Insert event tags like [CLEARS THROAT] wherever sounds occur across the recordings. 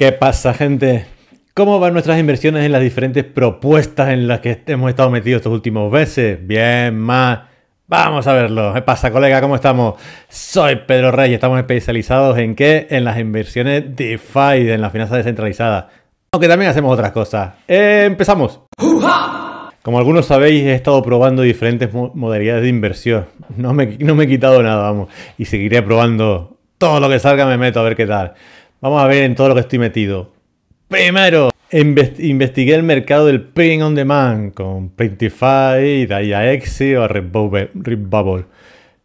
¿Qué pasa, gente? ¿Cómo van nuestras inversiones en las diferentes propuestas en las que hemos estado metidos estos últimos meses? Bien, más. Vamos a verlo. ¿Qué pasa, colega? ¿Cómo estamos? Soy Pedro Reyes. Estamos especializados en qué? En las inversiones DeFi, en la finanza descentralizada. Aunque también hacemos otras cosas. empezamos. Como algunos sabéis, he estado probando diferentes modalidades de inversión. No me, no me he quitado nada, vamos. Y seguiré probando todo lo que salga, me meto a ver qué tal. Vamos a ver en todo lo que estoy metido. Primero, investigué el mercado del print on demand con Printify, Exi o Redbubble.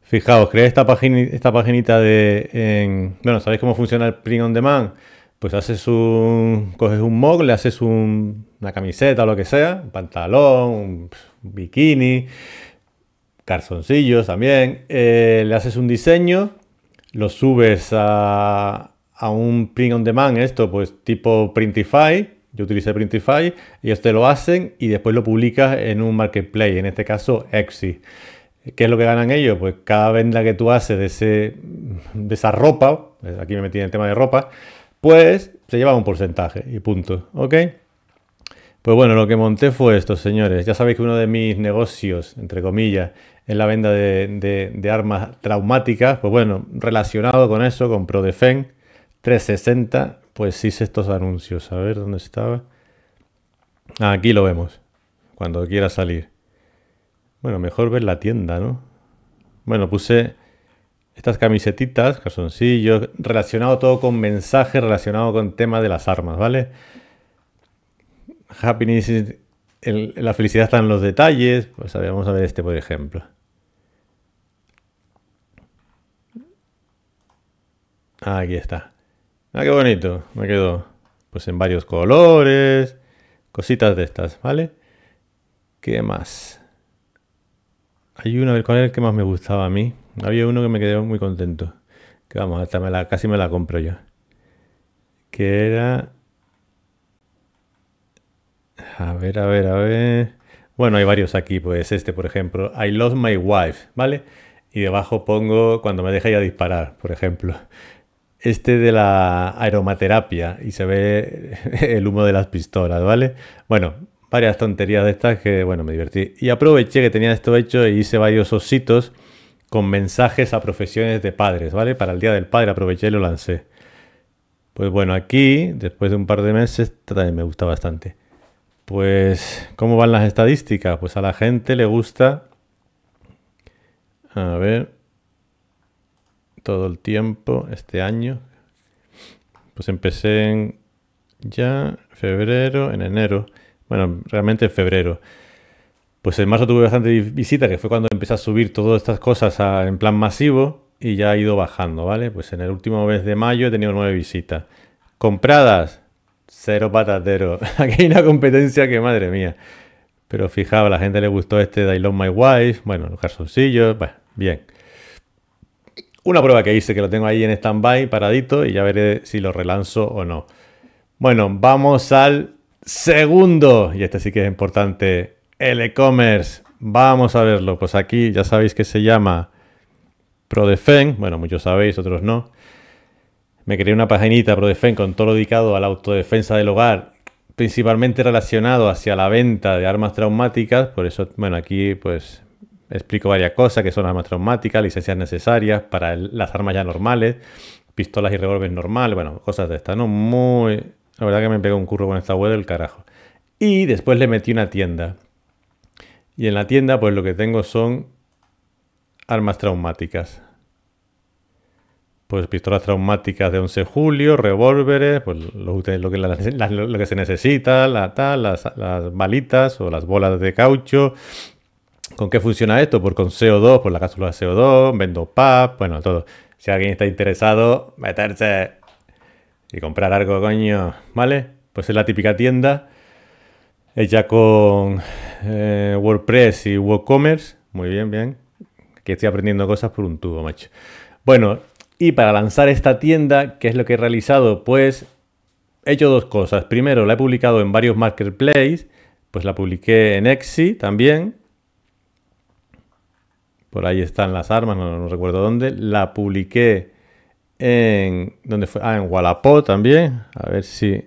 Fijaos, creé esta, página esta paginita de... bueno, ¿sabéis cómo funciona el print on demand? Pues haces un... coges un mock, le haces una camiseta o lo que sea, un pantalón, un, bikini, calzoncillos también, eh, le haces un diseño, lo subes a, a un print on demand, esto pues tipo Printify, yo utilicé Printify, ellos te lo hacen y después lo publicas en un marketplace, en este caso Etsy. ¿Qué es lo que ganan ellos? Pues cada venda que tú haces de, ese, de esa ropa, pues, aquí me metí en el tema de ropa, pues se lleva un porcentaje y punto, ¿ok? Pues bueno, lo que monté fue esto, señores. Ya sabéis que uno de mis negocios, entre comillas, es la venta de, armas traumáticas. Pues bueno, relacionado con eso, con Prodefend. 360, pues hice estos anuncios. A ver dónde estaba. Ah, aquí lo vemos. Cuando quiera salir. Bueno, mejor ver la tienda, ¿no? Bueno, puse estas camisetitas, calzoncillos, relacionado todo con mensajes, relacionado con temas de las armas, ¿vale? Happiness, la felicidad está en los detalles. Pues a vamos a ver este por ejemplo. Ah, aquí está. Ah, qué bonito. Me quedo pues en varios colores, cositas de estas, ¿vale? ¿Qué más? Hay uno, del el que más me gustaba a mí? Había uno que me quedó muy contento. Que vamos, hasta casi me la compro yo. Que era... A ver, a ver, a ver... Bueno, hay varios aquí, pues este, por ejemplo. I lost my wife, ¿vale? Y debajo pongo cuando me deja ya disparar, por ejemplo este de la aromaterapia y se ve [LAUGHS] el humo de las pistolas, ¿vale? Bueno, varias tonterías de estas que, bueno, me divertí. Y aproveché que tenía esto hecho e hice varios ositos con mensajes a profesiones de padres, ¿vale? Para el Día del Padre aproveché y lo lancé. Pues bueno, aquí, después de un par de meses, también me gusta bastante. Pues, ¿cómo van las estadísticas? Pues a la gente le gusta... A ver, todo el tiempo este año. Pues empecé en ya febrero, en enero. Bueno, realmente en febrero. Pues en marzo tuve bastante visita, que fue cuando empecé a subir todas estas cosas en plan masivo y ya ha ido bajando, ¿vale? Pues en el último mes de mayo he tenido nueve visitas. Compradas, cero patatero. [LAUGHS] Aquí hay una competencia que madre mía. Pero fijaba, a la gente le gustó este de I Love My Wife, bueno, los calzoncillos, bueno, bien. Una prueba que hice que lo tengo ahí en stand-by, paradito, y ya veré si lo relanzo o no. Bueno, vamos al segundo, y este sí que es importante, el e-commerce. Vamos a verlo. Pues aquí ya sabéis que se llama ProDefend. Bueno, muchos sabéis, otros no. Me creé una paginita ProDefend con todo lo dedicado a la autodefensa del hogar, principalmente relacionado hacia la venta de armas traumáticas. Por eso, bueno, aquí pues explico varias cosas, que son armas traumáticas, licencias necesarias para las armas ya normales, pistolas y revólveres normales, bueno, cosas de estas, ¿no? Muy... La verdad que me pegó un curro con esta web del carajo. Y después le metí una tienda. Y en la tienda, pues lo que tengo son armas traumáticas. Pues pistolas traumáticas de 11 julio, revólveres, pues lo, que, se necesita, la, las balitas o las bolas de caucho, ¿Con qué funciona esto? Pues con CO2, por la cápsula de CO2, vendo PAP, bueno, todo. Si alguien está interesado, meterse y comprar algo, coño, ¿vale? Pues es la típica tienda hecha con eh, WordPress y WooCommerce. Muy bien, bien. Que estoy aprendiendo cosas por un tubo, macho. Bueno, y para lanzar esta tienda, ¿qué es lo que he realizado? Pues he hecho dos cosas. Primero, la he publicado en varios marketplaces. Pues la publiqué en Etsy también, por ahí están las armas, no, recuerdo dónde, la publiqué en, ¿dónde fue? Ah, en Wallapop también, a ver si...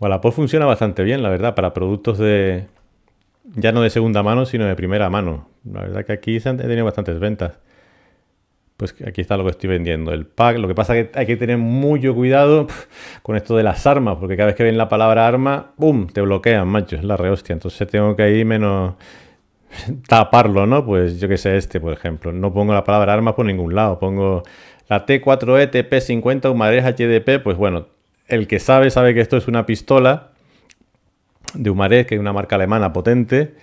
Wallapop funciona bastante bien, la verdad, para productos de... Ya no de segunda mano, sino de primera mano. La verdad que aquí se han tenido bastantes ventas pues aquí está lo que estoy vendiendo, el pack. Lo que pasa es que hay que tener mucho cuidado [LAUGHS] con esto de las armas, porque cada vez que ven la palabra arma, ¡bum! te bloquean, macho, es la rehostia. Entonces tengo que ir menos, [LAUGHS] taparlo, ¿no? Pues yo que sé, este, por ejemplo. No pongo la palabra armas por ningún lado. Pongo la T4E, TP50, Humarés, HDP. Pues bueno, el que sabe, sabe que esto es una pistola de Humarez, que es una marca alemana potente,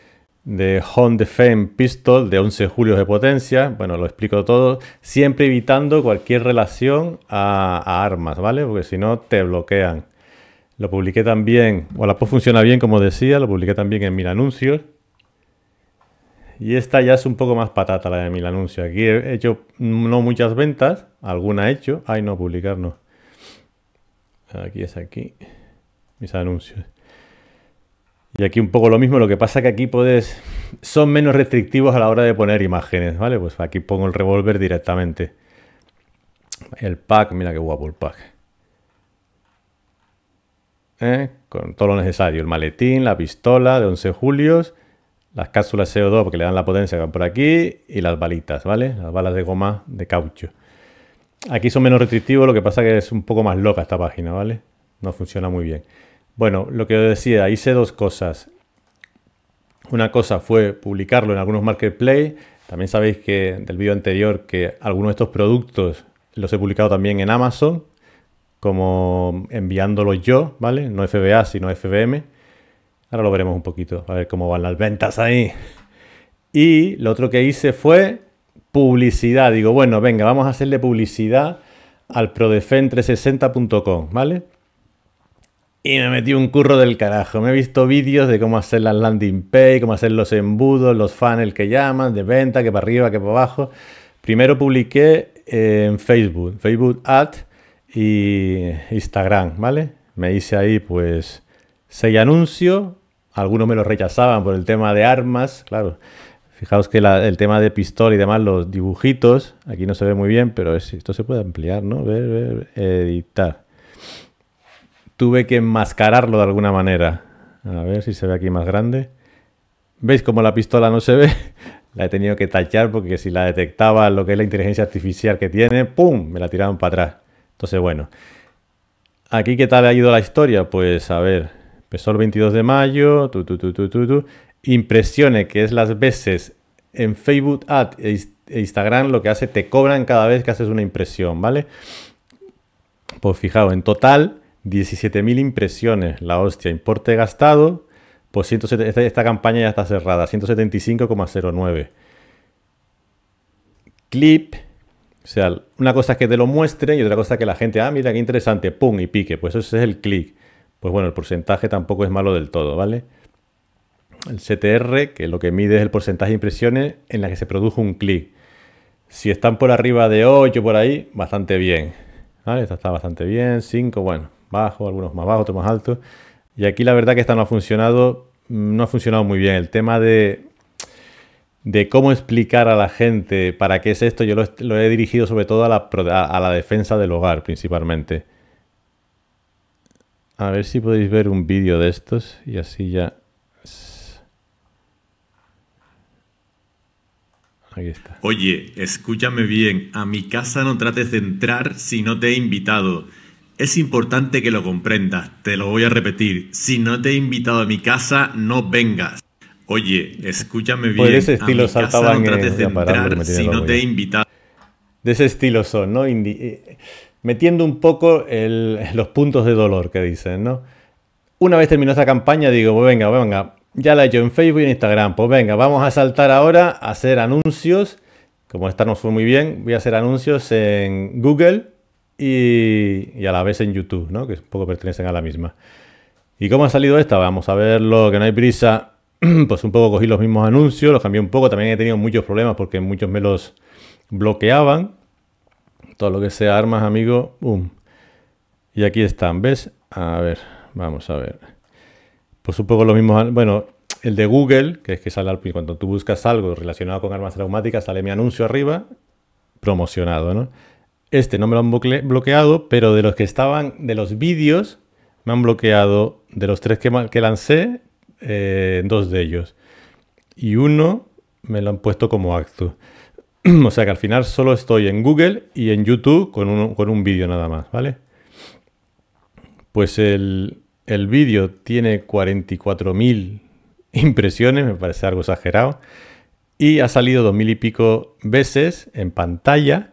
de de Fame Pistol de 11 julios de potencia. Bueno, lo explico todo, siempre evitando cualquier relación a, a armas, ¿vale? Porque si no, te bloquean. Lo publiqué también, o la post funciona bien, como decía, lo publiqué también en mil anuncios. Y esta ya es un poco más patata la de mil anuncios. Aquí he hecho no muchas ventas, alguna he hecho. Ay, no, publicar no. Aquí es aquí. Mis anuncios. Y aquí un poco lo mismo, lo que pasa que aquí puedes... Son menos restrictivos a la hora de poner imágenes, ¿vale? Pues aquí pongo el revólver directamente. El pack, mira qué guapo el pack. ¿Eh? Con todo lo necesario, el maletín, la pistola de 11 julios las cápsulas CO2 porque le dan la potencia que van por aquí y las balitas, ¿vale? Las balas de goma de caucho. Aquí son menos restrictivos, lo que pasa que es un poco más loca esta página, ¿vale? No funciona muy bien. Bueno, lo que os decía, hice dos cosas. Una cosa fue publicarlo en algunos marketplaces. También sabéis que del vídeo anterior que algunos de estos productos los he publicado también en Amazon, como enviándolos yo, ¿vale? No FBA, sino FBM. Ahora lo veremos un poquito, a ver cómo van las ventas ahí. Y lo otro que hice fue publicidad. Digo, bueno, venga, vamos a hacerle publicidad al prodefen360.com, ¿vale? Y me metí un curro del carajo. Me he visto vídeos de cómo hacer las landing page, cómo hacer los embudos, los funnels que llaman, de venta, que para arriba, que para abajo. Primero publiqué en Facebook, Facebook Ad y Instagram, ¿vale? Me hice ahí pues seis anuncios algunos me lo rechazaban por el tema de armas, claro. Fijaos que el tema de pistola y demás, los dibujitos, aquí no se ve muy bien, pero es, esto se puede ampliar, ¿no? Ver, ver, editar. Tuve que enmascararlo de alguna manera. A ver si se ve aquí más grande. ¿Veis cómo la pistola no se ve? [LAUGHS] la he tenido que tachar porque si la detectaba lo que es la inteligencia artificial que tiene, ¡pum! Me la tiraron para atrás. Entonces, bueno. ¿Aquí qué tal ha ido la historia? Pues a ver, Empezó el 22 de mayo, tu, tu, tu, impresione, que es las veces en Facebook Ad e, e Instagram lo que hace, te cobran cada vez que haces una impresión, ¿vale? Pues fijaos, en total 17.000 impresiones, la hostia, importe gastado, pues esta, campaña ya está cerrada, 175,09. Clip, o sea, una cosa es que te lo muestre y otra cosa es que la gente, ah, mira qué interesante, pum, y pique, pues ese es el clic pues bueno, el porcentaje tampoco es malo del todo, ¿vale? El CTR, que lo que mide es el porcentaje de impresiones en la que se produjo un clic. Si están por arriba de 8 por ahí, bastante bien. Esta está bastante bien, 5, bueno, bajo, algunos más bajos, otros más altos. Y aquí la verdad que esta no ha funcionado, mm, no ha funcionado muy bien. El tema de, de cómo explicar a la gente para qué es esto, yo lo, he dirigido sobre todo a la, a la defensa del hogar principalmente. A ver si podéis ver un vídeo de estos y así ya... Ahí está. Oye, escúchame bien, a mi casa no trates de entrar si no te he invitado. Es importante que lo comprendas, te lo voy a repetir. Si no te he invitado a mi casa, no vengas. Oye, escúchame pues bien. de ese estilo a casa no trates de entrar si no te he invitado. De ese estilo son, ¿no? Eh, metiendo un poco [LAUGHS] los puntos de dolor que dicen, ¿no? Una vez terminó esta campaña, digo, pues venga, venga, ya la he hecho en Facebook y en Instagram, pues venga, vamos a saltar ahora a hacer anuncios. Como esta nos fue muy bien, voy a hacer anuncios en Google y, y a la vez en YouTube, ¿no? Que un poco pertenecen a la misma. ¿Y cómo ha salido esta? Vamos a verlo, que no hay prisa. [CLEARS THROAT] pues un poco cogí los mismos anuncios, los cambié un poco. También he tenido muchos problemas porque muchos me los bloqueaban todo lo que sea armas, amigo, boom. Y aquí están, ¿ves? A ver, vamos a ver. Pues un poco lo mismo. bueno, el de Google, que es que sale al cuando tú buscas algo relacionado con armas traumáticas, sale mi anuncio arriba, promocionado, ¿no? Este no me lo han bloqueado, pero de los que estaban, de los vídeos, me han bloqueado, de los tres que, que lancé, eh, dos de ellos. Y uno me lo han puesto como acto. [CLEARS THROAT] o sea que al final solo estoy en Google y en YouTube con un, vídeo nada más, ¿vale? Pues el, vídeo tiene 44.000 impresiones, me parece algo exagerado, y ha salido mil y pico veces en pantalla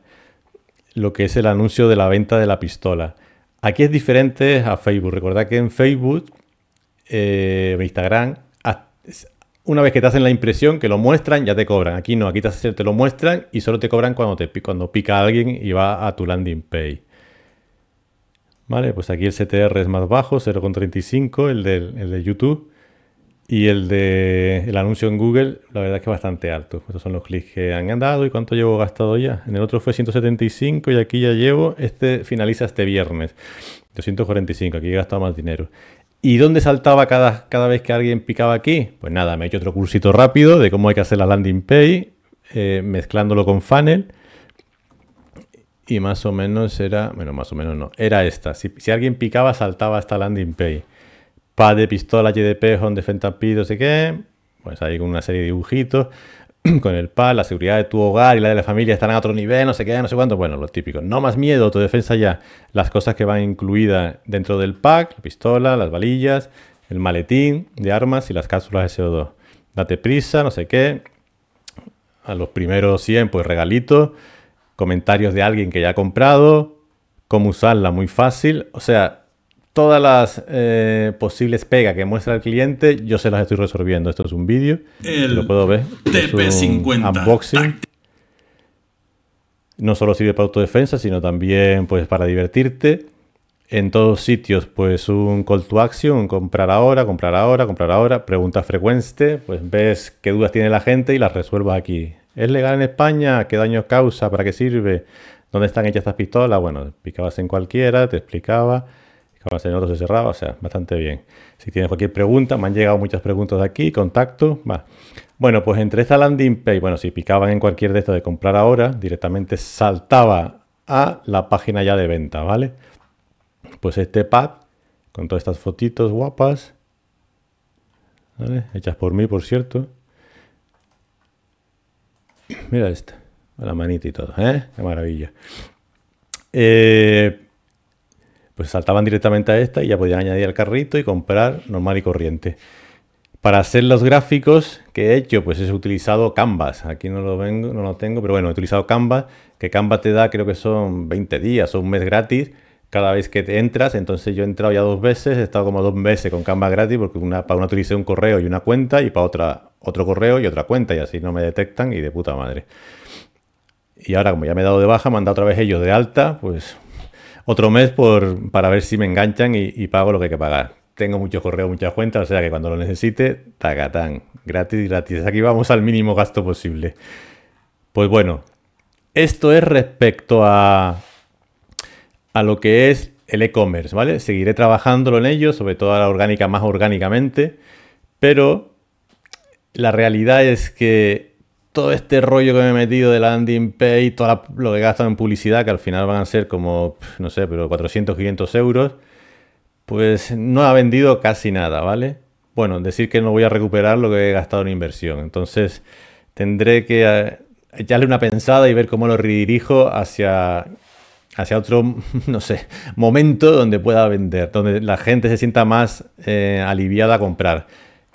lo que es el anuncio de la venta de la pistola. Aquí es diferente a Facebook. Recordad que en Facebook, eh, Instagram, una vez que te hacen la impresión, que lo muestran, ya te cobran. Aquí no, aquí te, te lo muestran y solo te cobran cuando, te, cuando pica alguien y va a tu landing page. Vale, pues aquí el CTR es más bajo, 0,35, el de, YouTube. Y el de el anuncio en Google, la verdad es que bastante alto. Estos son los clics que han dado y cuánto llevo gastado ya. En el otro fue 175 y aquí ya llevo, este finaliza este viernes, 245, aquí he gastado más dinero. ¿Y dónde saltaba cada, cada vez que alguien picaba aquí? Pues nada, me he hecho otro cursito rápido de cómo hay que hacer la landing page, eh, mezclándolo con funnel. Y más o menos era, bueno, más o menos no, era esta. Si, alguien picaba, saltaba esta landing page. Pad de pistola, de Home Defense no sé qué. Pues ahí con una serie de dibujitos. [CLEARS THROAT] con el pack, la seguridad de tu hogar y la de la familia están a otro nivel, no sé qué, no sé cuánto. Bueno, lo típico. No más miedo, defensa ya. Las cosas que van incluidas dentro del pack, la pistola, las valillas, el maletín de armas y las cápsulas de CO2. Date prisa, no sé qué. A los primeros 100, pues regalitos. Comentarios de alguien que ya ha comprado. Cómo usarla, muy fácil. O sea, todas las eh, posibles pegas que muestra el cliente, yo se las estoy resolviendo. Esto es un vídeo, lo puedo ver. TP50. Unboxing. No solo sirve para autodefensa, sino también pues, para divertirte. En todos sitios, pues un call to action, comprar ahora, comprar ahora, comprar ahora, preguntas frecuentes, pues ves qué dudas tiene la gente y las resuelvas aquí. ¿Es legal en España? ¿Qué daño causa? ¿Para qué sirve? ¿Dónde están hechas estas pistolas? Bueno, picabas en cualquiera, te explicaba en se se cerraba, o sea, bastante bien. Si tienes cualquier pregunta, me han llegado muchas preguntas de aquí, contacto, va. Bueno, pues entre esta landing page, bueno, si picaban en cualquier de estas de comprar ahora, directamente saltaba a la página ya de venta, ¿vale? Pues este pad, con todas estas fotitos guapas, ¿vale? Hechas por mí, por cierto. Mira esta, la manita y todo, ¿eh? Qué maravilla. Eh, pues saltaban directamente a esta y ya podían añadir al carrito y comprar normal y corriente. Para hacer los gráficos que he hecho, pues he utilizado Canvas. Aquí no lo, vengo, no lo tengo, pero bueno, he utilizado Canvas, que Canvas te da creo que son 20 días o un mes gratis cada vez que te entras. Entonces yo he entrado ya dos veces, he estado como dos meses con Canvas gratis, porque una, para una utilicé un correo y una cuenta y para otra otro correo y otra cuenta y así no me detectan y de puta madre. Y ahora como ya me he dado de baja, me han dado otra vez ellos de alta, pues otro mes por, para ver si me enganchan y, pago lo que hay que pagar. Tengo muchos correos, muchas cuentas, o sea que cuando lo necesite, tacatán, gratis, gratis. Aquí vamos al mínimo gasto posible. Pues bueno, esto es respecto a, a lo que es el e-commerce, ¿vale? Seguiré trabajándolo en ello, sobre todo a la orgánica, más orgánicamente, pero la realidad es que todo este rollo que me he metido de landing pay, todo lo que he gastado en publicidad, que al final van a ser como, no sé, pero 400, 500 euros, pues no ha vendido casi nada, ¿vale? Bueno, decir que no voy a recuperar lo que he gastado en inversión. Entonces tendré que eh, echarle una pensada y ver cómo lo redirijo hacia, hacia otro, [LAUGHS] no sé, momento donde pueda vender, donde la gente se sienta más eh, aliviada a comprar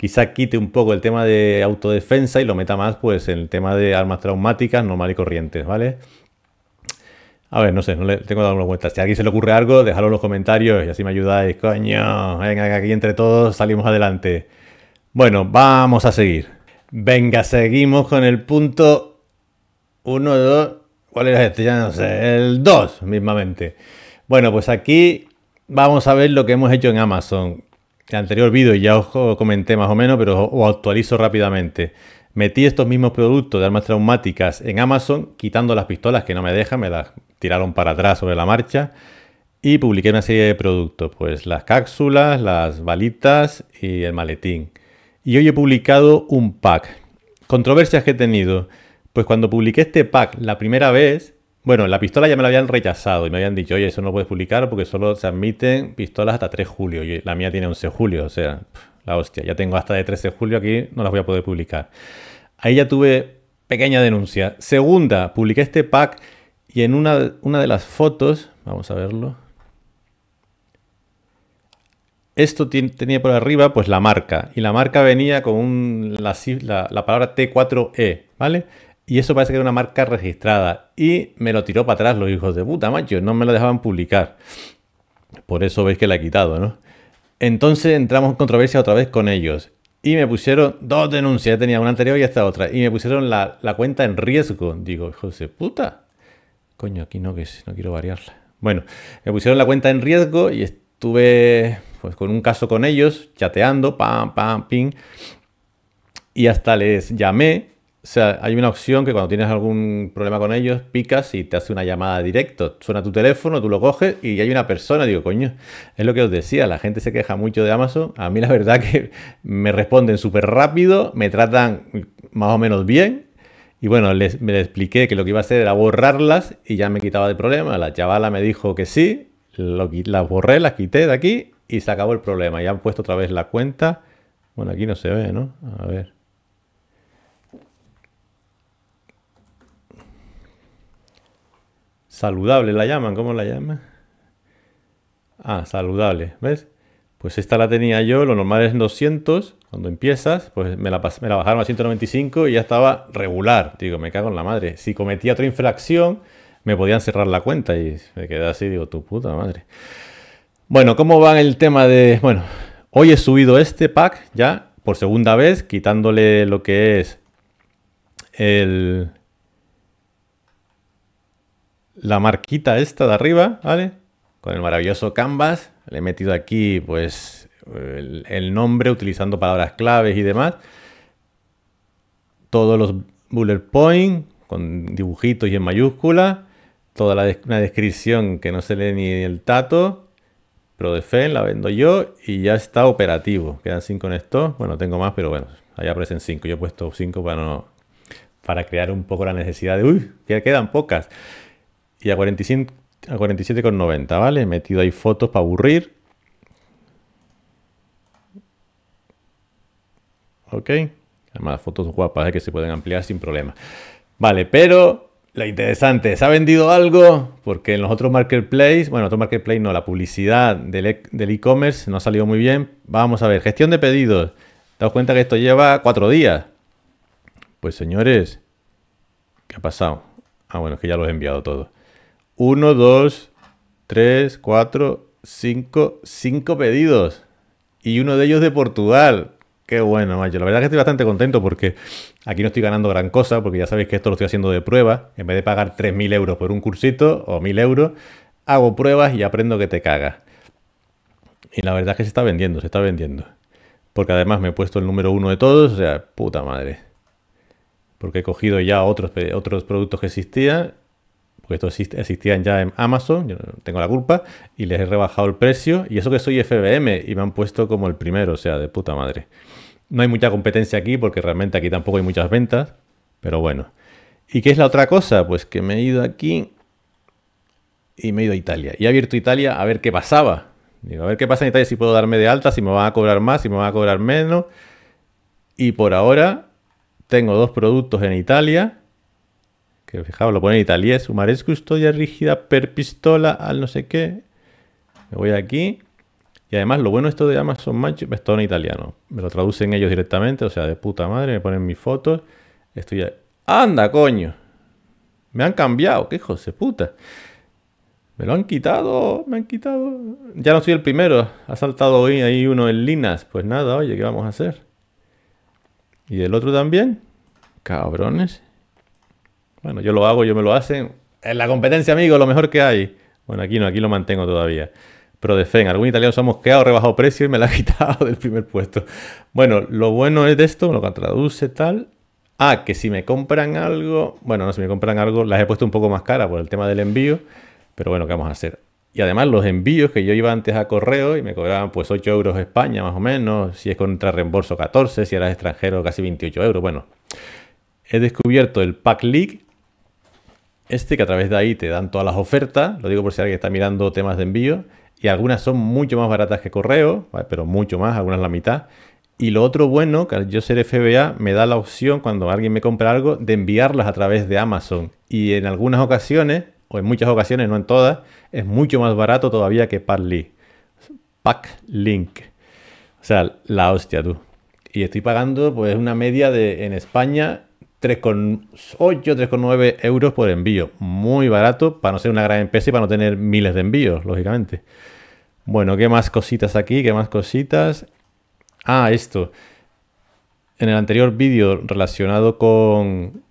quizá quite un poco el tema de autodefensa y lo meta más pues en el tema de armas traumáticas normal y corrientes, ¿vale? A ver, no sé, no le tengo dado una vuelta. Si aquí se le ocurre algo, dejadlo en los comentarios y así me ayudáis. Coño, venga, aquí entre todos salimos adelante. Bueno, vamos a seguir. Venga, seguimos con el punto 1, 2. ¿Cuál era este? Ya no sé. El 2, mismamente. Bueno, pues aquí vamos a ver lo que hemos hecho en Amazon el anterior vídeo ya os comenté más o menos, pero os actualizo rápidamente. Metí estos mismos productos de armas traumáticas en Amazon, quitando las pistolas que no me dejan, me las tiraron para atrás sobre la marcha. Y publiqué una serie de productos, pues las cápsulas, las balitas y el maletín. Y hoy he publicado un pack. Controversias que he tenido. Pues cuando publiqué este pack la primera vez, bueno, la pistola ya me la habían rechazado y me habían dicho, oye, eso no lo puedes publicar porque solo se admiten pistolas hasta 3 julio. Y la mía tiene 11 julio, o sea, la hostia. Ya tengo hasta de 13 de julio aquí, no las voy a poder publicar. Ahí ya tuve pequeña denuncia. Segunda, publiqué este pack y en una, de las fotos, vamos a verlo. Esto tenía por arriba pues la marca y la marca venía con la palabra T4E, ¿vale? Y eso parece que era una marca registrada. Y me lo tiró para atrás los hijos de puta, macho. No me lo dejaban publicar. Por eso veis que la he quitado, ¿no? Entonces entramos en controversia otra vez con ellos. Y me pusieron dos denuncias. Tenía una anterior y esta otra. Y me pusieron la, cuenta en riesgo. Digo, hijos de puta. Coño, aquí no, que no quiero variarla. Bueno, me pusieron la cuenta en riesgo y estuve pues con un caso con ellos, chateando, pam, pam, ping. Y hasta les llamé o sea, hay una opción que cuando tienes algún problema con ellos, picas y te hace una llamada directo. Suena tu teléfono, tú lo coges y hay una persona. Digo, coño, es lo que os decía, la gente se queja mucho de Amazon. A mí la verdad que [LAUGHS] me responden súper rápido, me tratan más o menos bien. Y bueno, les, me expliqué que lo que iba a hacer era borrarlas y ya me quitaba de problema. La chavala me dijo que sí, las borré, las quité de aquí y se acabó el problema. Ya han puesto otra vez la cuenta. Bueno, aquí no se ve, ¿no? A ver. saludable la llaman, ¿cómo la llaman? Ah, saludable, ¿ves? Pues esta la tenía yo, lo normal es 200, cuando empiezas, pues me la, me la bajaron a 195 y ya estaba regular. Digo, me cago en la madre. Si cometía otra infracción, me podían cerrar la cuenta y me quedé así, digo, tu puta madre. Bueno, ¿cómo va el tema de...? Bueno, hoy he subido este pack ya por segunda vez, quitándole lo que es el, la marquita esta de arriba, ¿vale? Con el maravilloso canvas. Le he metido aquí, pues, el, nombre utilizando palabras claves y demás. Todos los bullet points con dibujitos y en mayúscula. Toda la, una descripción que no se lee ni el tato. ProDefen la vendo yo y ya está operativo. Quedan cinco en esto. Bueno, tengo más, pero bueno, Allá aparecen cinco. Yo he puesto cinco para no para crear un poco la necesidad de, uy, ya quedan pocas y a 47,90, ¿vale? He metido ahí fotos para aburrir. Ok. Además, fotos guapas ¿eh? que se pueden ampliar sin problema. Vale, pero la interesante, ¿se ha vendido algo? Porque en los otros marketplaces, bueno, en otros marketplace no, la publicidad e, del e-commerce no ha salido muy bien. Vamos a ver, gestión de pedidos. ¿Te das cuenta que esto lleva cuatro días? Pues señores, ¿qué ha pasado? Ah, bueno, es que ya lo he enviado todos. Uno, 2, 3, 4, 5, cinco pedidos. Y uno de ellos de Portugal. Qué bueno, macho. La verdad es que estoy bastante contento porque aquí no estoy ganando gran cosa, porque ya sabéis que esto lo estoy haciendo de prueba. En vez de pagar 3.000 euros por un cursito o 1.000 euros, hago pruebas y aprendo que te caga. Y la verdad es que se está vendiendo, se está vendiendo. Porque además me he puesto el número uno de todos, o sea, puta madre. Porque he cogido ya otros, otros productos que existían porque estos existían ya en Amazon, yo tengo la culpa, y les he rebajado el precio, y eso que soy FBM, y me han puesto como el primero, o sea, de puta madre. No hay mucha competencia aquí, porque realmente aquí tampoco hay muchas ventas, pero bueno. ¿Y qué es la otra cosa? Pues que me he ido aquí y me he ido a Italia. Y he abierto Italia a ver qué pasaba. Digo, a ver qué pasa en Italia, si puedo darme de alta, si me van a cobrar más, si me van a cobrar menos. Y por ahora tengo dos productos en Italia que fijaos, lo pone en italiés. Humares custodia rígida per pistola al no sé qué. Me voy aquí. Y además, lo bueno esto de Amazon Match me todo en italiano. Me lo traducen ellos directamente, o sea, de puta madre, me ponen mis fotos. Estoy ¡Anda, coño! Me han cambiado, qué hijos de puta. Me lo han quitado, me han quitado. Ya no soy el primero. Ha saltado hoy ahí uno en Linas. Pues nada, oye, ¿qué vamos a hacer? ¿Y el otro también? Cabrones. Bueno, yo lo hago, yo me lo hacen. En la competencia, amigo, lo mejor que hay. Bueno, aquí no, aquí lo mantengo todavía. Pero de fe, algún italiano se ha mosqueado, rebajado precio y me la ha [LAUGHS] quitado del primer puesto. Bueno, lo bueno es de esto, lo que traduce tal. a que si me compran algo, bueno, no, si me compran algo, las he puesto un poco más cara por el tema del envío, pero bueno, ¿qué vamos a hacer? Y además los envíos que yo iba antes a correo y me cobraban pues 8 euros España más o menos, si es contra reembolso 14, si eras extranjero casi 28 euros, bueno. He descubierto el Pack League, este que a través de ahí te dan todas las ofertas, lo digo por si alguien está mirando temas de envío, y algunas son mucho más baratas que correo, pero mucho más, algunas la mitad. Y lo otro bueno, que al yo ser FBA, me da la opción cuando alguien me compra algo de enviarlas a través de Amazon. Y en algunas ocasiones, o en muchas ocasiones, no en todas, es mucho más barato todavía que Parly. Pack Link. O sea, la hostia tú. Y estoy pagando pues una media de en España 3,8, 3,9 euros por envío. Muy barato para no ser una gran empresa y para no tener miles de envíos, lógicamente. Bueno, ¿qué más cositas aquí? ¿Qué más cositas? Ah, esto. En el anterior vídeo relacionado con,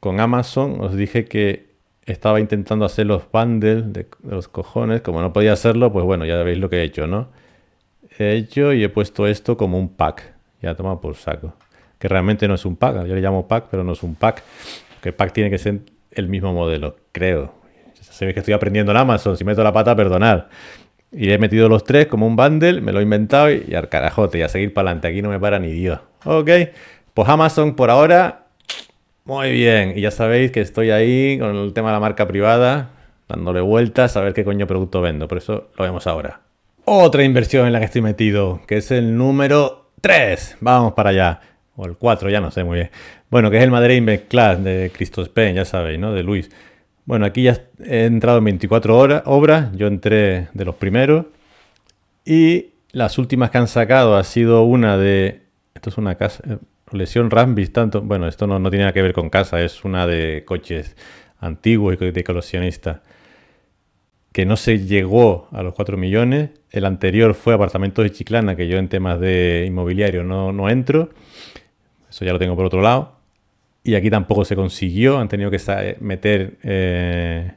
con Amazon os dije que estaba intentando hacer los bundles de, de, los cojones. Como no podía hacerlo, pues bueno, ya veis lo que he hecho, ¿no? He hecho y he puesto esto como un pack. Ya toma por saco que realmente no es un pack. Yo le llamo pack, pero no es un pack. Que pack tiene que ser el mismo modelo, creo. Sabéis que estoy aprendiendo en Amazon, si meto la pata, perdonad. Y he metido los tres como un bundle, me lo he inventado y, y al carajote, y a seguir para adelante. Aquí no me para ni Dios. Ok, pues Amazon por ahora, muy bien. Y ya sabéis que estoy ahí con el tema de la marca privada, dándole vueltas a ver qué coño producto vendo. Por eso lo vemos ahora. Otra inversión en la que estoy metido, que es el número 3. Vamos para allá o el 4, ya no sé muy bien. Bueno, que es el Madrid Invest de Christos Pen, ya sabéis, ¿no? De Luis. Bueno, aquí ya he entrado en 24 horas, obras, yo entré de los primeros. Y las últimas que han sacado ha sido una de... Esto es una casa... Eh, lesión Rambis, tanto... Bueno, esto no, tiene nada que ver con casa, es una de coches antiguos y de coleccionista que no se llegó a los 4 millones. El anterior fue apartamentos de Chiclana, que yo en temas de inmobiliario no, no entro. Eso ya lo tengo por otro lado. Y aquí tampoco se consiguió. Han tenido que eh, meter eh,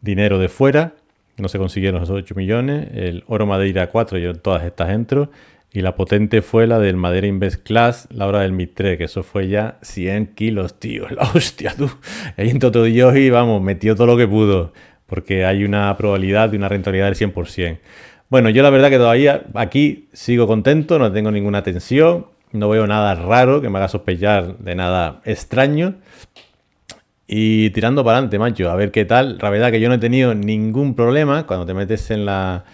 dinero de fuera. No se consiguieron los 8 millones. El Oro Madeira 4, yo todas estas entro. Y la potente fue la del Madeira Invest Class, la hora del Mitre, que eso fue ya 100 kilos, tío. La hostia, tú. Ahí entró todo Dios y vamos, metió todo lo que pudo. Porque hay una probabilidad de una rentabilidad del 100%. Bueno, yo la verdad que todavía aquí sigo contento, no tengo ninguna tensión. No veo nada raro que me haga sospechar de nada extraño. Y tirando para adelante, macho, a ver qué tal. La verdad que yo no he tenido ningún problema cuando te metes en, la,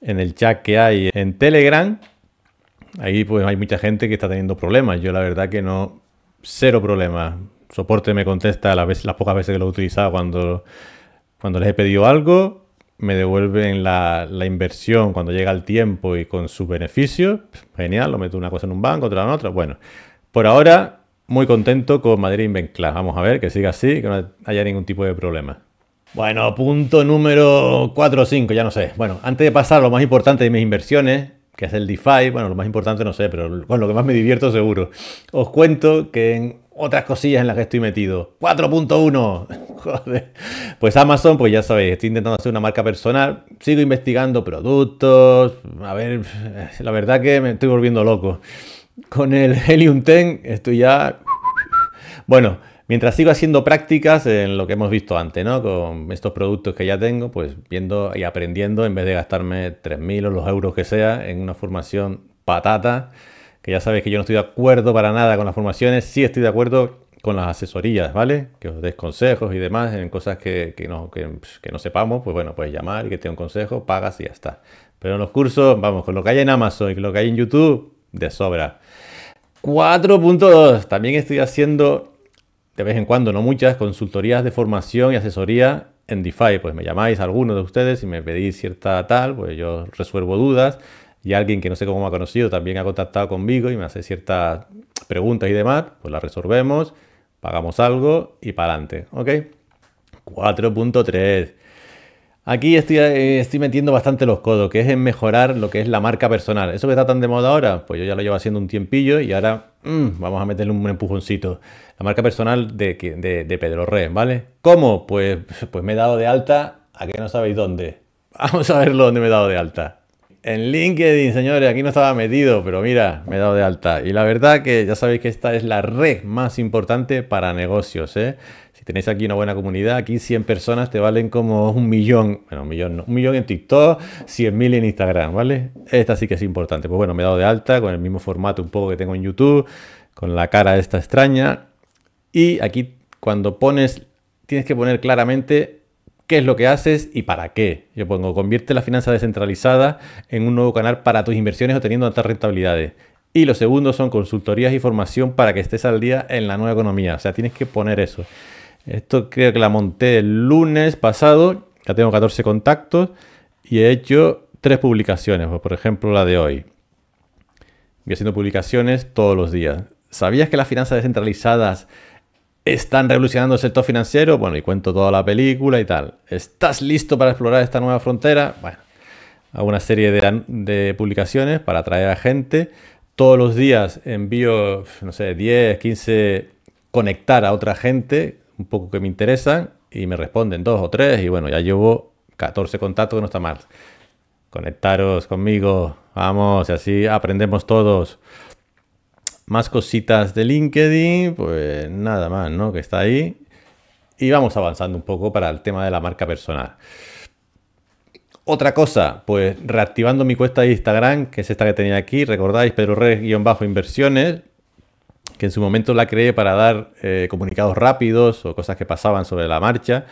en el chat que hay en Telegram. Ahí pues hay mucha gente que está teniendo problemas. Yo la verdad que no, cero problemas. Soporte me contesta las, vez las pocas veces que lo he utilizado cuando, cuando les he pedido algo me devuelven la, inversión cuando llega el tiempo y con sus beneficios. Genial, lo meto una cosa en un banco, otra en otra. Bueno, por ahora muy contento con Madrid Invenclass. Vamos a ver que siga así, que no haya ningún tipo de problema. Bueno, punto número 4 o 5, ya no sé. Bueno, antes de pasar a lo más importante de mis inversiones, que es el DeFi, bueno, lo más importante no sé, pero con lo que más me divierto seguro, os cuento que en otras cosillas en las que estoy metido. 4.1. [LAUGHS] Joder. Pues Amazon, pues ya sabéis, estoy intentando hacer una marca personal. Sigo investigando productos. A ver, [LAUGHS] la verdad que me estoy volviendo loco. Con el [LAUGHS] Helium 10 estoy ya... Bueno, mientras sigo haciendo prácticas en lo que hemos visto antes, ¿no? Con estos productos que ya tengo, pues viendo y aprendiendo en vez de gastarme 3.000 o los euros que sea en una formación patata que ya sabéis que yo no estoy de acuerdo para nada con las formaciones, sí estoy de acuerdo con las asesorías, ¿vale? Que os des consejos y demás en cosas que, pues, no, sepamos, pues bueno, puedes llamar y que te un consejo, pagas y ya está. Pero en los cursos, vamos, con lo que hay en Amazon y lo que hay en YouTube, de sobra. 4.2. También estoy haciendo, de vez en cuando, no muchas, consultorías de formación y asesoría en DeFi. Pues me llamáis a alguno de ustedes y me pedís cierta tal, pues yo resuelvo dudas y alguien que no sé cómo me ha conocido también ha contactado conmigo y me hace ciertas preguntas y demás, pues las resolvemos, pagamos algo y para adelante, ¿ok? 4.3. Aquí estoy, eh, estoy metiendo bastante los codos, que es en mejorar lo que es la marca personal. ¿Eso que está tan de moda ahora? Pues yo ya lo llevo haciendo un tiempillo y ahora mm, vamos a meterle un empujoncito. La marca personal de, Pedro Re, ¿vale? ¿Cómo? Pues, pues me he dado de alta a que no sabéis dónde. [LAUGHS] Vamos a ver dónde me he dado de alta en LinkedIn, señores, aquí no estaba metido, pero mira, me he dado de alta. Y la verdad que ya sabéis que esta es la red más importante para negocios. ¿eh? Si tenéis aquí una buena comunidad, aquí 100 personas te valen como un millón, bueno, un millón no, un millón en TikTok, 100.000 en Instagram, ¿vale? Esta sí que es importante. Pues bueno, me he dado de alta con el mismo formato un poco que tengo en YouTube, con la cara esta extraña. Y aquí cuando pones, tienes que poner claramente qué es lo que haces y para qué. Yo pongo, convierte la finanza descentralizada en un nuevo canal para tus inversiones obteniendo altas rentabilidades. Y lo segundo son consultorías y formación para que estés al día en la nueva economía. O sea, tienes que poner eso. Esto creo que la monté el lunes pasado. Ya tengo 14 contactos y he hecho tres publicaciones. Pues, por ejemplo, la de hoy. Voy haciendo publicaciones todos los días. ¿Sabías que las finanzas descentralizadas están revolucionando el sector financiero, bueno, y cuento toda la película y tal. ¿Estás listo para explorar esta nueva frontera? Bueno, hago una serie de, publicaciones para atraer a gente. Todos los días envío, no sé, 10, 15, conectar a otra gente, un poco que me interesan, y me responden dos o tres, y bueno, ya llevo 14 contactos, que no está mal. Conectaros conmigo, vamos, y así aprendemos todos. Más cositas de LinkedIn, pues nada más, ¿no? Que está ahí. Y vamos avanzando un poco para el tema de la marca personal. Otra cosa, pues reactivando mi cuesta de Instagram, que es esta que tenía aquí, recordáis, Pedro inversiones que en su momento la creé para dar eh, comunicados rápidos o cosas que pasaban sobre la marcha.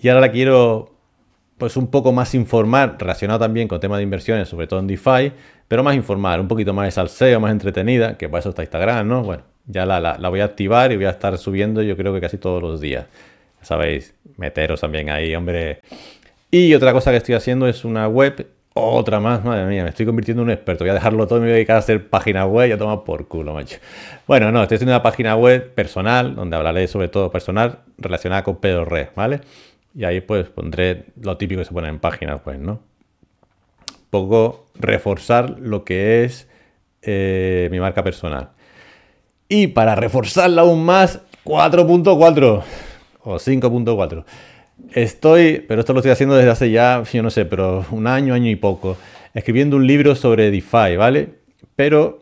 Y ahora la quiero pues un poco más informal, relacionado también con temas de inversiones, sobre todo en DeFi, pero más informar, un poquito más de salseo, más entretenida, que para eso está Instagram, ¿no? Bueno, ya la, voy a activar y voy a estar subiendo yo creo que casi todos los días. sabéis, meteros también ahí, hombre. Y otra cosa que estoy haciendo es una web, otra más, madre mía, me estoy convirtiendo en un experto. Voy a dejarlo todo y me voy a dedicar a hacer página web ya toma por culo, macho. Bueno, no, estoy haciendo una página web personal, donde hablaré sobre todo personal relacionada con Pedro Red, ¿vale? Y ahí pues pondré lo típico que se pone en páginas pues ¿no? Poco reforzar lo que es eh, mi marca personal. Y para reforzarla aún más, 4.4 o 5.4. Estoy, pero esto lo estoy haciendo desde hace ya, yo no sé, pero un año, año y poco, escribiendo un libro sobre DeFi, ¿vale? Pero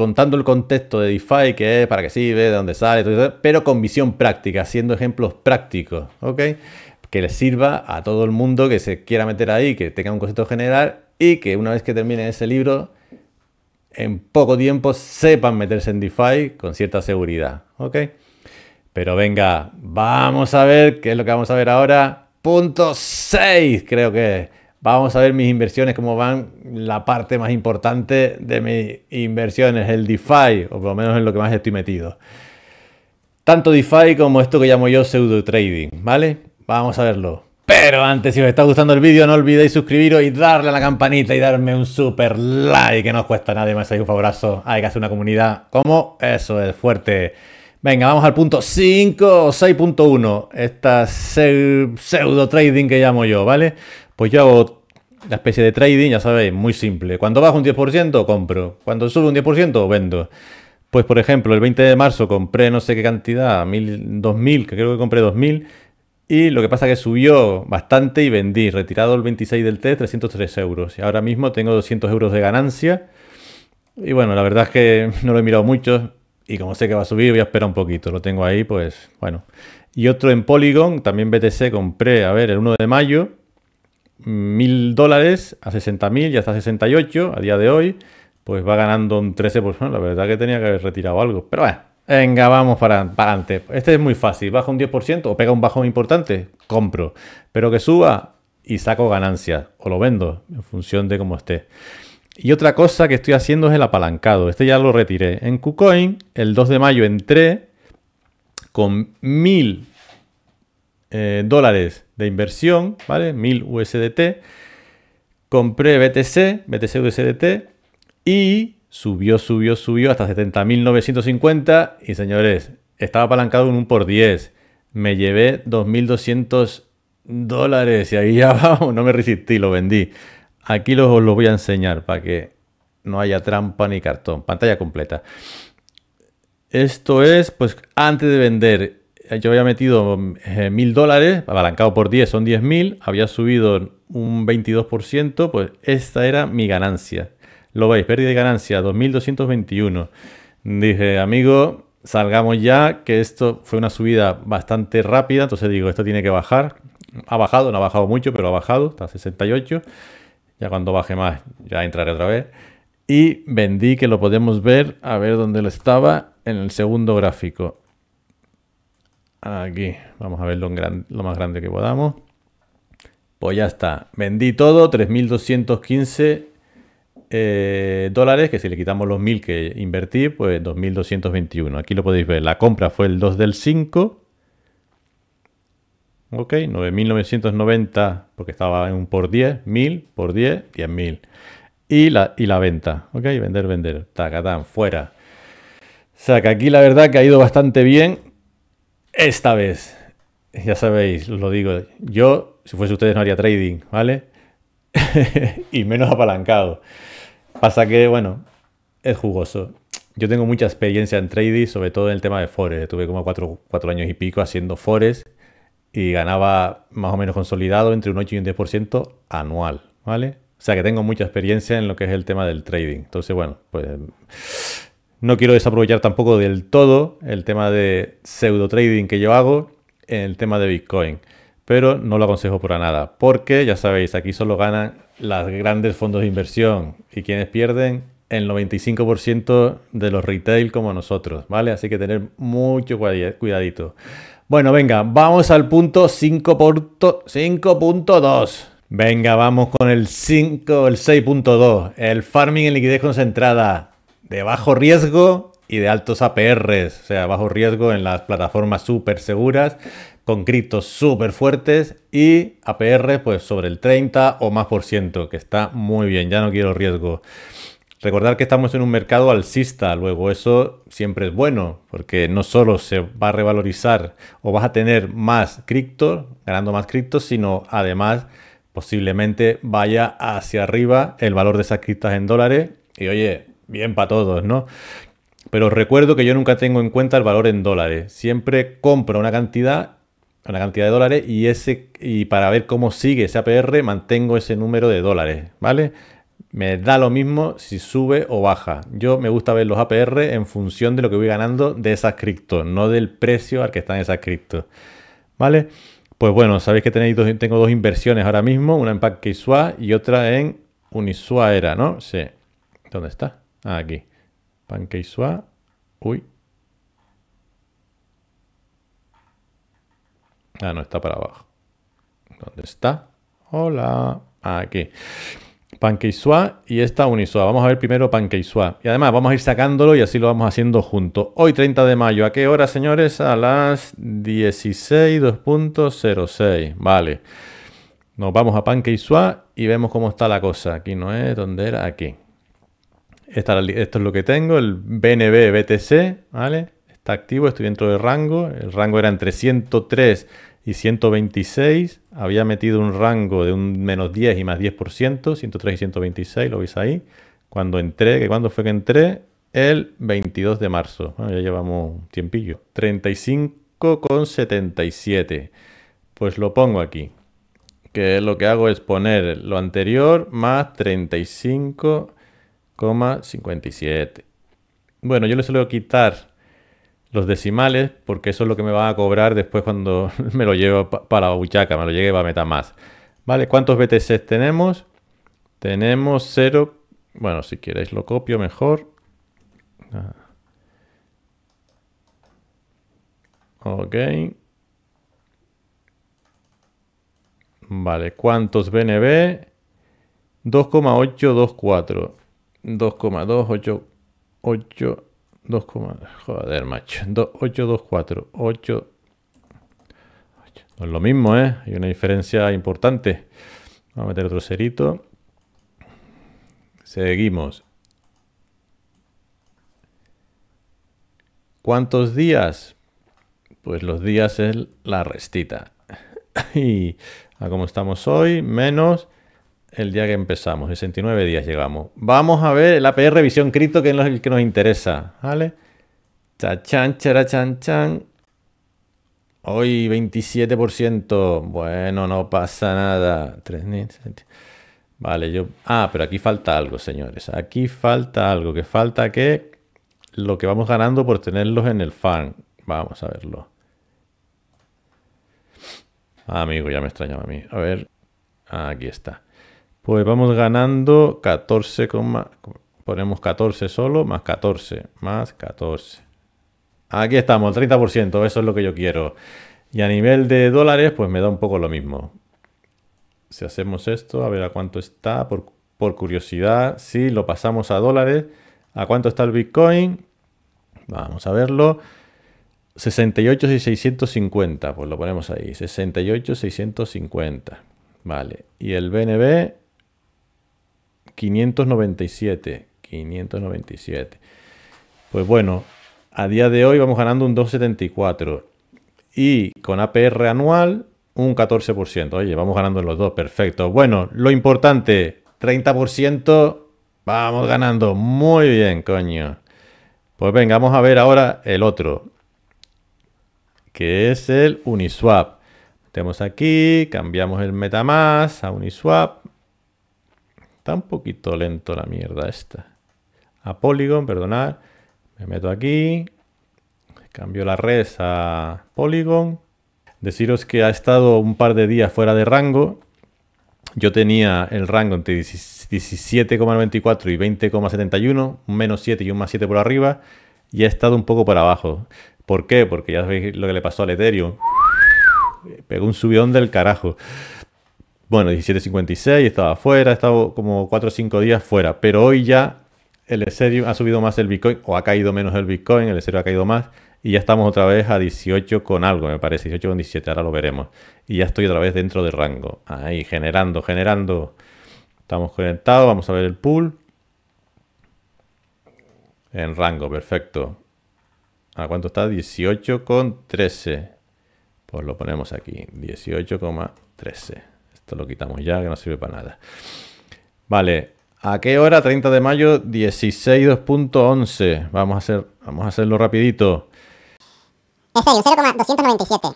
contando el contexto de DeFi, que es para qué sirve, de dónde sale, pero con visión práctica, haciendo ejemplos prácticos, ¿ok? Que les sirva a todo el mundo que se quiera meter ahí, que tenga un concepto general y que una vez que termine ese libro, en poco tiempo sepan meterse en DeFi con cierta seguridad, ¿ok? Pero venga, vamos a ver qué es lo que vamos a ver ahora. Punto 6, creo que es. Vamos a ver mis inversiones, cómo van. La parte más importante de mis inversiones, el DeFi, o por lo menos en lo que más estoy metido. Tanto DeFi como esto que llamo yo pseudo trading, ¿vale? Vamos a verlo. Pero antes, si os está gustando el vídeo, no olvidéis suscribiros y darle a la campanita y darme un super like, que no os cuesta nada, más hay un favorazo. Hay que hacer una comunidad como eso es fuerte. Venga, vamos al punto 5 o 6.1. Esta pseudo trading que llamo yo, ¿vale? Pues yo hago la especie de trading, ya sabéis, muy simple. Cuando bajo un 10%, compro. Cuando sube un 10%, vendo. Pues por ejemplo, el 20 de marzo compré no sé qué cantidad, mil, 2.000, que creo que compré 2.000. Y lo que pasa es que subió bastante y vendí. Retirado el 26 del T, 303 euros. Y ahora mismo tengo 200 euros de ganancia. Y bueno, la verdad es que [LAUGHS] no lo he mirado mucho. Y como sé que va a subir, voy a esperar un poquito. Lo tengo ahí, pues bueno. Y otro en Polygon, también BTC, compré, a ver, el 1 de mayo mil dólares a 60.000 y hasta 68 a día de hoy, pues va ganando un 13%. La verdad que tenía que haber retirado algo. Pero venga, vamos para, adelante. Este es muy fácil. Baja un 10% o pega un bajón importante, compro. Pero que suba y saco ganancias o lo vendo en función de cómo esté. Y otra cosa que estoy haciendo es el apalancado. Este ya lo retiré. En KuCoin, el 2 de mayo entré con mil eh, dólares de inversión, ¿vale? 1000 USDT. Compré BTC, BTC USDT y subió, subió, subió hasta 70.950 y señores, estaba apalancado en un por 10. Me llevé 2.200 dólares y ahí ya [LAUGHS] vamos, no me resistí, lo vendí. Aquí los, os lo voy a enseñar para que no haya trampa ni cartón. Pantalla completa. Esto es, pues, antes de vender yo había metido mm, eh, mil dólares, abalancado por 10 son 10.000, había subido un 22%, pues esta era mi ganancia. Lo veis, pérdida de ganancia, 2.221. Dije, amigo, salgamos ya, que esto fue una subida bastante rápida, entonces digo, esto tiene que bajar. Ha bajado, no ha bajado mucho, pero ha bajado, está a 68. Ya cuando baje más, ya entraré otra vez. Y vendí, que lo podemos ver, a ver dónde lo estaba, en el segundo gráfico. Aquí, vamos a ver lo más grande que podamos. Pues ya está, vendí todo, 3.215 eh, dólares, que si le quitamos los 1.000 que invertí, pues 2.221. Aquí lo podéis ver, la compra fue el 2 del 5. Ok, 9.990 porque estaba en un por 10, 1.000 por 10, 10.000. Y la, y la venta, ok, vender, vender, tacatán, fuera. O sea que aquí la verdad que ha ido bastante bien esta vez, ya sabéis, lo digo, yo, si fuese ustedes, no haría trading, ¿vale? [LAUGHS] y menos apalancado. Pasa que, bueno, es jugoso. Yo tengo mucha experiencia en trading, sobre todo en el tema de Forex. Tuve como cuatro, cuatro años y pico haciendo Forex y ganaba más o menos consolidado entre un 8 y un 10% anual, ¿vale? O sea que tengo mucha experiencia en lo que es el tema del trading. Entonces, bueno, pues no quiero desaprovechar tampoco del todo el tema de pseudo trading que yo hago en el tema de Bitcoin, pero no lo aconsejo para nada, porque ya sabéis, aquí solo ganan las grandes fondos de inversión y quienes pierden el 95% de los retail como nosotros, ¿vale? Así que tener mucho cuidadito. Bueno, venga, vamos al punto 5.2. Venga, vamos con el 5, el 6.2, el farming en liquidez concentrada de bajo riesgo y de altos APRs, o sea, bajo riesgo en las plataformas súper seguras, con criptos súper fuertes y APR pues sobre el 30 o más por ciento, que está muy bien, ya no quiero riesgo. Recordar que estamos en un mercado alcista, luego eso siempre es bueno, porque no solo se va a revalorizar o vas a tener más cripto, ganando más criptos, sino además posiblemente vaya hacia arriba el valor de esas criptas en dólares y oye, bien para todos, ¿no? Pero recuerdo que yo nunca tengo en cuenta el valor en dólares. Siempre compro una cantidad, una cantidad de dólares y, ese, y para ver cómo sigue ese APR mantengo ese número de dólares, ¿vale? Me da lo mismo si sube o baja. Yo me gusta ver los APR en función de lo que voy ganando de esas criptos, no del precio al que están esas criptos. ¿Vale? Pues bueno, sabéis que tenéis tengo dos inversiones ahora mismo, una en pakiswa y otra en Unisua era, ¿no? Sí. ¿Dónde está? Ah, aquí. PancakeSwap. Uy. Ah, no, está para abajo. ¿Dónde está? Hola. Ah, aquí. PancakeSwap y esta Unisua. Vamos a ver primero PancakeSwap. Y además vamos a ir sacándolo y así lo vamos haciendo juntos. Hoy 30 de mayo. ¿A qué hora, señores? A las 16.06. Vale. Nos vamos a PancakeSwap y vemos cómo está la cosa. Aquí no es. ¿Dónde era? Aquí esto es lo que tengo, el BNB BTC, ¿vale? Está activo, estoy dentro del rango. El rango era entre 103 y 126. Había metido un rango de un menos 10 y más 10%, 103 y 126, lo veis ahí. Cuando entré, cuando fue que entré, el 22 de marzo. ya llevamos un tiempillo. 35,77. Pues lo pongo aquí. Que lo que hago es poner lo anterior más 35 57. Bueno, yo le suelo quitar los decimales porque eso es lo que me va a cobrar después cuando [LAUGHS] me lo llevo para la buchaca, me lo llegue para más ¿Vale? ¿Cuántos BTC tenemos? Tenemos 0. Bueno, si queréis lo copio mejor. Ah. Ok. Vale, ¿cuántos BNB? 2,824. 2,288. 2, joder, macho. 2,824. 8. No es lo mismo, ¿eh? Hay una diferencia importante. Vamos a meter otro cerito. Seguimos. ¿Cuántos días? Pues los días es la restita. [LAUGHS] y a como estamos hoy, menos el día que empezamos, 69 días llegamos. Vamos a ver el APR revisión Cripto, que es el que nos interesa, ¿vale? chan, charachan, chan. Hoy 27%. Bueno, no pasa nada. Vale, yo... Ah, pero aquí falta algo, señores. Aquí falta algo. Que falta que lo que vamos ganando por tenerlos en el fan. Vamos a verlo. Ah, amigo, ya me extrañaba a mí. A ver. Aquí está. Pues vamos ganando 14, ponemos 14 solo, más 14, más 14. Aquí estamos, 30%, eso es lo que yo quiero. Y a nivel de dólares, pues me da un poco lo mismo. Si hacemos esto, a ver a cuánto está, por, curiosidad, si lo pasamos a dólares, ¿a cuánto está el Bitcoin? Vamos a verlo. 68,650, pues lo ponemos ahí, 68,650. Vale, y el BNB 597. 597. Pues bueno, a día de hoy vamos ganando un 2,74. Y con APR anual, un 14%. Oye, vamos ganando en los dos, perfecto. Bueno, lo importante, 30%, vamos ganando. Muy bien, coño. Pues vengamos a ver ahora el otro, que es el Uniswap. Tenemos aquí, cambiamos el MetaMask a Uniswap un poquito lento la mierda esta. A Polygon, perdonad. Me meto aquí. Cambio la red a Polygon. Deciros que ha estado un par de días fuera de rango. Yo tenía el rango entre 17,94 y 20,71, un menos 7 y un más 7 por arriba, y ha estado un poco por abajo. ¿Por qué? Porque ya sabéis lo que le pasó al Ethereum. Pegó un subidón del carajo. Bueno, 17.56, estaba fuera, estaba como 4 o 5 días fuera, pero hoy ya el Ethereum ha subido más el Bitcoin, o ha caído menos el Bitcoin, el Ethereum ha caído más, y ya estamos otra vez a 18 con algo, me parece, 18 con 17, ahora lo veremos. Y ya estoy otra vez dentro del rango. Ahí, generando, generando. Estamos conectados, vamos a ver el pool. En rango, perfecto. ¿A cuánto está? con 18 13, Pues lo ponemos aquí, 18,13. Esto lo quitamos ya, que no sirve para nada. Vale, ¿a qué hora? 30 de mayo, 16.2.11. Vamos, a hacer, vamos a hacerlo rapidito. Es 0,297.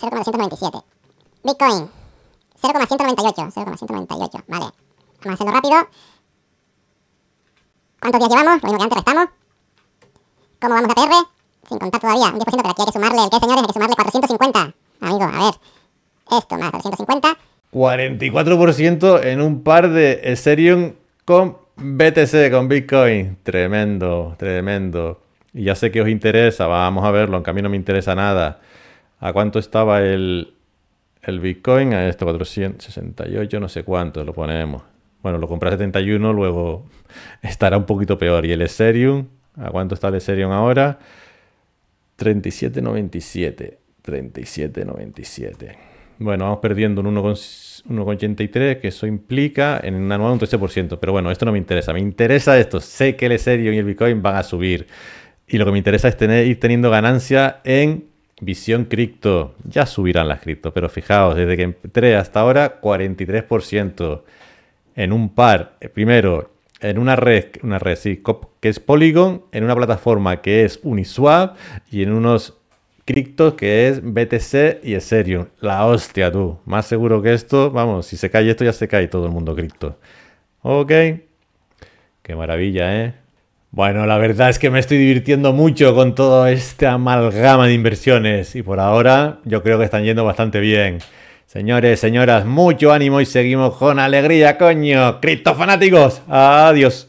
0,297. Bitcoin, 0,198. 0,198. Vale, vamos a hacerlo rápido. ¿Cuántos días llevamos? Lo mismo que antes restamos. ¿Cómo vamos a PR Sin contar todavía, un 10%, pero aquí hay que sumarle, el que señores, hay que sumarle 450. Amigo, a ver. Esto más 450. 44% en un par de Ethereum con BTC, con Bitcoin. Tremendo, tremendo. Y ya sé que os interesa, vamos a verlo, En a mí no me interesa nada. ¿A cuánto estaba el, el Bitcoin? A esto, 468, no sé cuánto, lo ponemos. Bueno, lo compré a 71, luego [LAUGHS] estará un poquito peor. ¿Y el Ethereum? ¿A cuánto está el Ethereum ahora? 37.97. 37.97. Bueno, vamos perdiendo un 1,83, que eso implica en un nueva un 13%. Pero bueno, esto no me interesa. Me interesa esto. Sé que el Ethereum y el Bitcoin van a subir. Y lo que me interesa es tener, ir teniendo ganancia en visión cripto. Ya subirán las cripto, pero fijaos, desde que entré hasta ahora, 43%. En un par, eh, primero, en una red, una red que es Polygon, en una plataforma que es Uniswap y en unos Cripto, que es BTC y Ethereum. La hostia, tú. Más seguro que esto, vamos, si se cae esto ya se cae todo el mundo cripto. Ok. Qué maravilla, ¿eh? Bueno, la verdad es que me estoy divirtiendo mucho con toda esta amalgama de inversiones y por ahora yo creo que están yendo bastante bien. Señores, señoras, mucho ánimo y seguimos con alegría, coño. Criptofanáticos, adiós.